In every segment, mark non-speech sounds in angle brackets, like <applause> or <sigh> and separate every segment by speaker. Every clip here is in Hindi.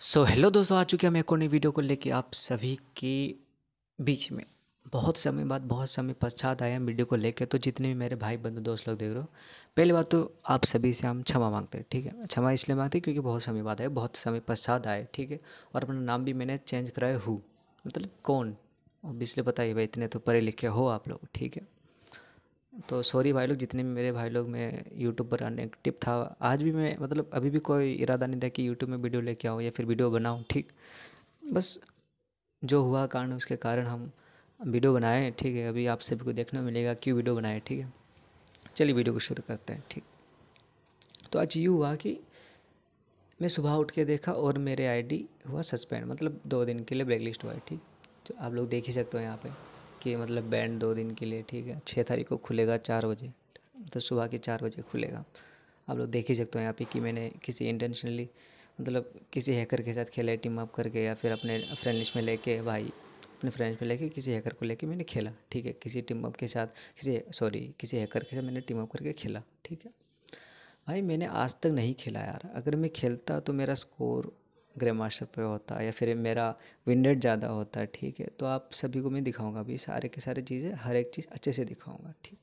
Speaker 1: सो so, हेलो दोस्तों आ चुके हम एक और नई वीडियो को लेके आप सभी के बीच में बहुत समय बाद बहुत समय पश्चात आया वीडियो को लेके तो जितने भी मेरे भाई बंधु दोस्त लोग देख रहे हो पहली बात तो आप सभी से हम क्षमा मांगते हैं ठीक है क्षमा इसलिए मांगते हैं क्योंकि बहुत समय बाद आए बहुत समय पश्चात आए ठीक है और अपना नाम भी मैंने चेंज कराया हु मतलब कौन अब इसलिए बताइए भाई इतने तो पढ़े लिखे हो आप लोग ठीक है तो सॉरी भाई लोग जितने भी मेरे भाई लोग मैं यूट्यूब पर आने टिप था आज भी मैं मतलब अभी भी कोई इरादा नहीं था कि यूट्यूब में वीडियो लेके आऊँ या फिर वीडियो बनाऊँ ठीक बस जो हुआ कारण उसके कारण हम वीडियो बनाए ठीक है अभी आप सभी को देखने को मिलेगा क्यों वीडियो बनाए ठीक है चलिए वीडियो को शुरू करते हैं ठीक तो आज यूँ हुआ कि मैं सुबह उठ के देखा और मेरे आईडी हुआ सस्पेंड मतलब दो दिन के लिए ब्लैक लिस्ट हुआ ठीक जो आप लोग देख ही सकते हो यहाँ पे कि मतलब बैंड दो दिन के लिए ठीक है छः तारीख को खुलेगा चार बजे तो सुबह के चार बजे खुलेगा आप लोग देख ही सकते हो यहाँ पे कि मैंने किसी इंटेंशनली मतलब किसी हैकर के साथ खेला है टीम अप करके या फिर अपने फ्रेंड लिस्ट में लेके भाई अपने फ्रेंड्स में लेके किसी हैकर को लेके मैंने खेला ठीक है किसी टीम अप के साथ किसी सॉरी किसी हैकर के साथ मैंने टीम अप करके खेला ठीक है भाई मैंने आज तक नहीं खेला यार अगर मैं खेलता तो मेरा स्कोर ग्रे मास्टर पे होता या फिर मेरा विंडेड ज़्यादा होता है ठीक है तो आप सभी को मैं दिखाऊंगा अभी सारे के सारे चीज़ें हर एक चीज़ अच्छे से दिखाऊंगा ठीक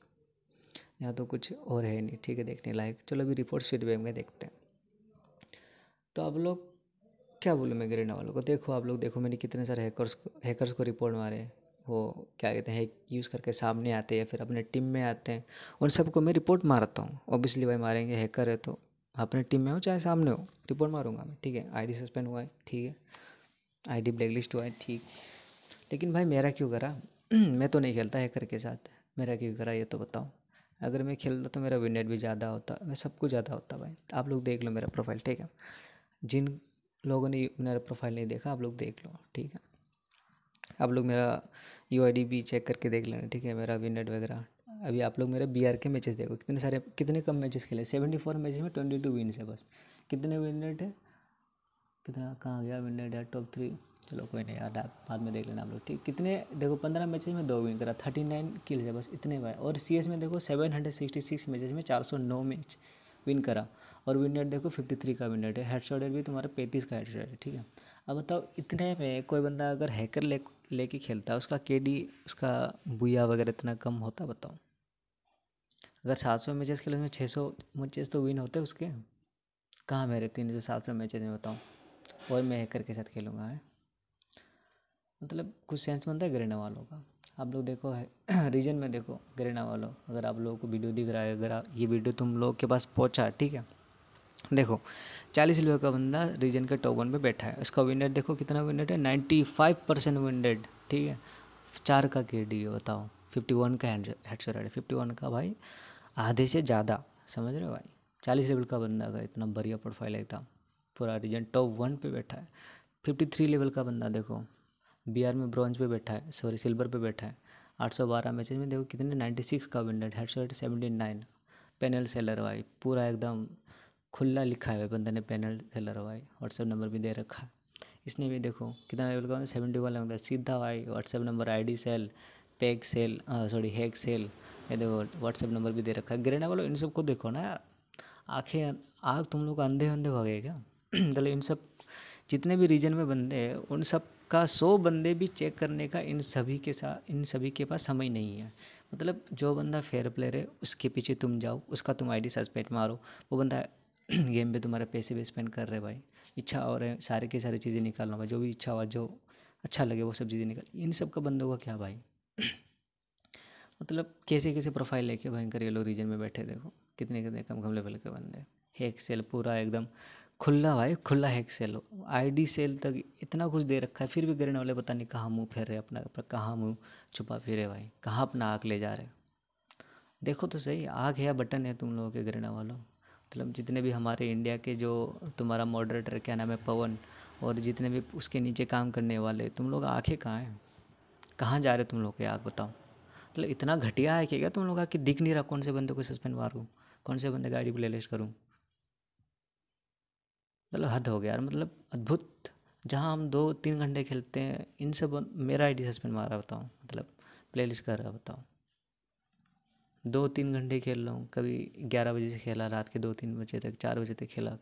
Speaker 1: यहाँ तो कुछ और है नहीं ठीक है देखने लायक चलो अभी रिपोर्ट्स फीडबैक में देखते हैं तो आप लोग क्या बोलूँ मैं ग्रेना वालों को देखो आप लोग देखो मैंने कितने सारे हैकर्स को हैकर्स को रिपोर्ट मारे वो क्या कहते हैं हैक यूज़ करके सामने आते हैं या फिर अपने टीम में आते हैं उन सबको मैं रिपोर्ट मारता हूँ ओबियसली भाई मारेंगे हैकर है तो अपने टीम में हो चाहे सामने हो रिपोर्ट मारूंगा मैं ठीक है आईडी सस्पेंड हुआ है ठीक है आईडी ब्लैकलिस्ट हुआ है ठीक लेकिन भाई मेरा क्यों करा <clears throat> मैं तो नहीं खेलता हैकर के साथ मेरा क्यों करा ये तो बताओ अगर मैं खेलता तो मेरा विनेट भी ज़्यादा होता मैं सब कुछ ज़्यादा होता भाई आप लोग देख लो मेरा प्रोफाइल ठीक है जिन लोगों ने मेरा प्रोफाइल नहीं देखा आप लोग देख लो ठीक है आप लोग मेरा यू भी चेक करके देख लेना ठीक है मेरा विनेट वगैरह अभी आप लोग मेरे बी के मैचेस देखो कितने सारे कितने कम मैचेस खेले सेवेंटी फोर मैचेस में ट्वेंटी टू विन्स है बस कितने विन रेट है कितना कहाँ गया विन रेट है टॉप थ्री चलो कोई नहीं यार आप बाद में देख लेना आप लोग ठीक कितने देखो पंद्रह मैचेस में दो विन करा थर्टी नाइन किल्स है बस इतने बार और सी में देखो seven hundred sixty six matches में चार सौ नौ मैच विन करा और विन रेट देखो फिफ्टी थ्री का विन रेट है हेड शॉर्ट भी तुम्हारा पैंतीस का हेड शॉर्ट है ठीक है अब बताओ इतने में कोई बंदा अगर हैकर ले लेके खेलता है उसका के डी उसका बुया वगैरह इतना कम होता बताओ अगर सात सौ मैचेस खेले उसमें तो छः सौ मैचेस तो विन होते उसके कहाँ मेरे तीन सौ सात सौ मैचेज में बताऊँ और मैं हैकर के साथ खेलूँगा है मतलब कुछ सेंस बनता है ग्रेना वालों का आप लोग देखो है रीजन <clears throat> में देखो ग्रेना वालों अगर आप लोगों को वीडियो दिख रहा है अगर ये वीडियो तुम लोग के पास पहुंचा ठीक है देखो चालीस लोगों का बंदा रीजन के टॉप वन पे बैठा है उसका विन देखो कितना विन है नाइन्टी फाइव परसेंट विनडेड ठीक है चार का के डी बताओ फिफ्टी वन का हेड हेडसेट है फिफ्टी वन का भाई आधे से ज़्यादा समझ रहे हो भाई चालीस लेवल का बंदा का इतना बढ़िया प्रोफाइल है था पूरा रीजन टॉप वन पे बैठा है फिफ्टी थ्री लेवल का बंदा देखो बी में ब्रॉन्ज पे बैठा है सॉरी सिल्वर पे बैठा है आठ सौ बारह मैचेज में देखो कितने नाइन्टी सिक्स का win head seventy nine panel seller भाई पूरा एकदम खुला लिखा है बंदा ने पैनल सेलर भाई व्हाट्सएप नंबर भी दे रखा है इसने भी देखो कितना लेवल का सेवेंटी वन लेवल सीधा भाई WhatsApp number D sell pack sell sorry hack sell ये देखो व्हाट्सएप नंबर भी दे रखा है ग्रेना वालों इन सबको देखो ना यार आँखें आँख तुम लोग अंधे अंधे भागे क्या <clears throat> मतलब इन सब जितने भी रीजन में बंदे हैं उन सब का सौ बंदे भी चेक करने का इन सभी के साथ इन सभी के पास समय नहीं है मतलब जो बंदा फेयर प्लेयर है उसके पीछे तुम जाओ उसका तुम आईडी सस्पेंड मारो वो बंदा गेम <clears throat> पे तुम्हारे पैसे भी स्पेंड कर रहे भाई इच्छा और है सारे के सारी चीज़ें निकालना भाई जो भी इच्छा हुआ जो अच्छा लगे वो सब चीज़ें निकाल इन सब का बंदों का क्या भाई <clears throat> मतलब कैसे कैसे प्रोफाइल लेके भयंकर येलो रीजन में बैठे देखो कितने कितने कम कमले फल के बंदे हैक सेल पूरा एकदम खुला भाई खुला हैक सेल आईडी सेल तक इतना कुछ दे रखा है फिर भी गिरने वाले पता नहीं कहाँ मुँह फेर रहे अपना कहाँ मुँह छुपा फिर रहे भाई कहाँ अपना आग ले जा रहे देखो तो सही आग है या बटन है तुम लोगों के गिरने वालों मतलब जितने भी हमारे इंडिया के जो तुम्हारा मॉडरेटर क्या नाम है पवन और जितने भी उसके नीचे काम करने वाले तुम लोग आँखें कहाँ हैं कहाँ जा रहे तुम लोग के आग बताओ मतलब इतना घटिया है कि क्या तुम लोग आके कि दिख नहीं रहा कौन से बंदे को सस्पेंड मारूँ कौन से बंदे गाड़ी को ले लेस करूँ मतलब हद हो गया यार मतलब अद्भुत जहाँ हम दो तीन घंटे खेलते हैं इन सब मेरा डी सस्पेंड मारा बताऊँ मतलब प्ले लिस्ट कर रहा बताऊँ दो तीन घंटे खेल रहा हूँ कभी ग्यारह बजे से खेला रात के दो तीन बजे तक चार बजे तक खेला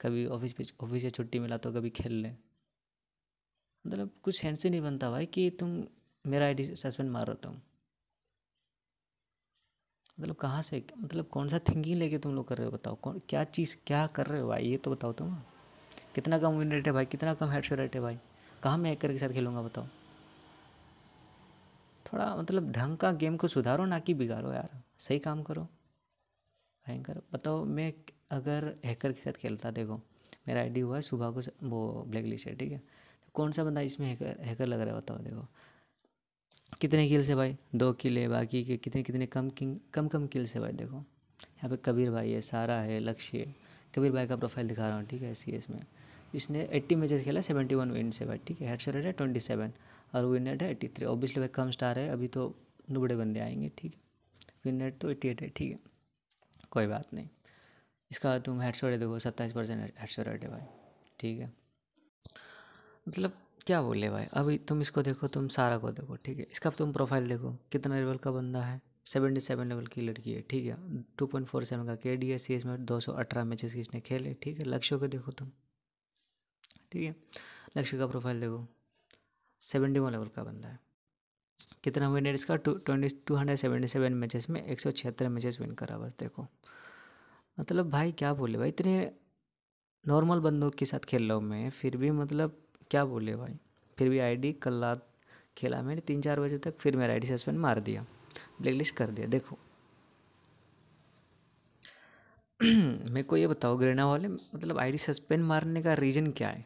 Speaker 1: कभी ऑफिस पे ऑफिस से छुट्टी मिला तो कभी खेल लें मतलब कुछ सेंस ही नहीं बनता भाई कि तुम मेरा आईडी सस्पेंड मार रहा तुम मतलब कहाँ से मतलब कौन सा थिंकिंग लेके तुम लोग कर रहे हो बताओ कौन क्या चीज़ क्या कर रहे हो भाई ये तो बताओ तुम कितना कम विन रेट है भाई कितना कम हेड रेट है भाई कहाँ मैं एकर के साथ खेलूँगा बताओ थोड़ा मतलब ढंग का गेम को सुधारो ना कि बिगाड़ो यार सही काम करो भयंकर बताओ मैं अगर हैकर के साथ खेलता देखो मेरा आईडी हुआ है सुबह को वो ब्लैक लिस्ट है ठीक है तो कौन सा बंदा इसमें हैकर हैकर लग रहा है बताओ देखो कितने किल से भाई दो किल है बाकी के कितने कितने कम किंग कम कम किल से भाई देखो यहाँ पे कबीर भाई है सारा है लक्ष्य है कबीर भाई का प्रोफाइल दिखा रहा हूँ ठीक है सी में इसने एट्टी मैचेस खेला सेवेंटी वन विन से भाई ठीक है हेड रेट है ट्वेंटी सेवन और विन रेट है थ्री ऑब्वियसली भाई कम स्टार है अभी तो नुबड़े बंदे आएंगे ठीक है विन रेट तो एट है ठीक है कोई बात नहीं इसका तुम हेडशॉट देखो सत्ताईस परसेंट हेड रेट है भाई ठीक है मतलब क्या बोले भाई अभी तुम इसको देखो तुम सारा को देखो ठीक है इसका तुम प्रोफाइल देखो कितना लेवल का बंदा है सेवेंटी सेवन लेवल की लड़की है ठीक है टू पॉइंट फोर सेवन का के डी एस सी एस में दो सौ अठारह मैचेस किसने खेले ठीक है लक्ष्य को देखो तुम ठीक है लक्ष्य का प्रोफाइल देखो सेवेंटी वन लेवल का बंदा है कितना विन इसका two twenty two hundred seventy seven matches में एक सौ छिहत्तर मैचेस विन करा बस देखो मतलब भाई क्या बोले भाई इतने नॉर्मल बंदों के साथ खेल रहा हूँ मैं फिर भी मतलब क्या बोले भाई फिर भी आईडी कल रात खेला मैंने तीन चार बजे तक फिर मेरा आईडी सस्पेंड मार दिया ब्लैकलिस्ट कर दिया देखो <clears throat> मेरे को ये बताओ ग्रेना वाले मतलब आईडी सस्पेंड मारने का रीज़न क्या है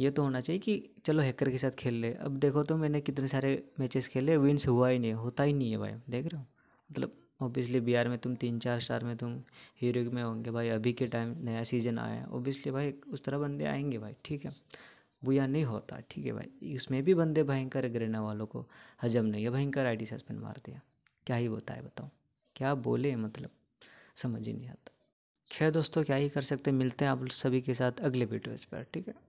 Speaker 1: ये तो होना चाहिए कि चलो हैकर के साथ खेल ले अब देखो तो मैंने कितने सारे मैचेस खेले विंस हुआ ही नहीं होता ही नहीं है भाई देख रहे हो मतलब ओबियसली बिहार में तुम तीन चार स्टार में तुम हीरो में होंगे भाई अभी के टाइम नया सीज़न आया है ओबियसली भाई उस तरह बंदे आएंगे भाई ठीक है बुया नहीं होता ठीक है भाई इसमें भी बंदे भयंकर ग्रेना वालों को हजम नहीं है भयंकर आई डी सस्पेंड मार दिया क्या ही बताए बताओ क्या बोले मतलब समझ ही नहीं आता खैर दोस्तों क्या ही कर सकते मिलते हैं आप सभी के साथ अगले वीडियोज़ पर ठीक है